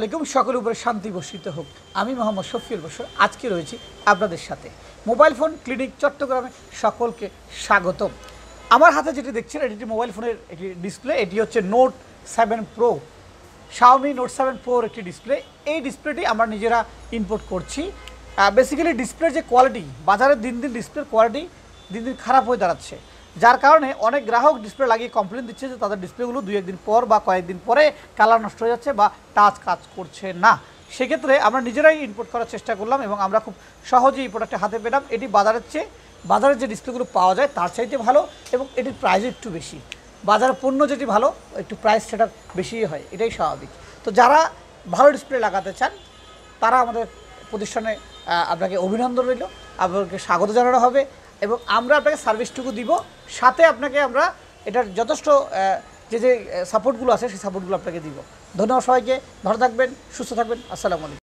আলাইকুম সকল উপরে শান্তি বসিত হোক আমি মোহাম্মদ শফিউল বসর আজকে রয়েছি আপনাদের সাথে মোবাইল ফোন ক্লিনিক চট্টগ্রামে সকলকে স্বাগতম আমার হাতে যেটি দেখছেন এটি মোবাইল ফোনের একটি ডিসপ্লে এটি হচ্ছে note seven pro Xiaomi note seven প্রোর একটি ডিসপ্লে এই ডিসপ্লেটি আমরা নিজেরা ইনপোর্ট করছি বেসিক্যালি ডিসপ্লের যে কোয়ালিটি বাজারে দিন দিন ডিসপ্লের কোয়ালিটি দিন দিন খারাপ হয়ে দাঁড়াচ্ছে যার কারণে অনেক গ্রাহক ডিসপ্লে লাগিয়ে কমপ্লেন দিচ্ছে যে তাদের ডিসপ্লেগুলো দুই একদিন পর বা কয়েকদিন পরে কালার নষ্ট হয়ে যাচ্ছে বা টাচ কাজ করছে না সেক্ষেত্রে আমরা নিজেরাই ইনপুট করার চেষ্টা করলাম এবং আমরা খুব সহজেই এই প্রোডাক্টটা হাতে পেলাম এটি বাজারের চেয়ে বাজারের যে ডিসপ্লেগুলো পাওয়া যায় তার চাইতে ভালো এবং এটির প্রাইস একটু বেশি বাজার পণ্য যেটি ভালো একটু প্রাইস সেটা বেশি হয় এটাই স্বাভাবিক তো যারা ভালো ডিসপ্লে লাগাতে চান তারা আমাদের প্রতিষ্ঠানে আপনাকে অভিনন্দন রইল আপনাকে স্বাগত জানানো হবে এবং আমরা আপনাকে সার্ভিসটুকু দিব সাথে আপনাকে আমরা এটার যথেষ্ট যে যে সাপোর্টগুলো আছে সেই সাপোর্টগুলো আপনাকে দিব ধন্যবাদ সবাইকে ভালো থাকবেন সুস্থ থাকবেন আসসালামু আলাইকুম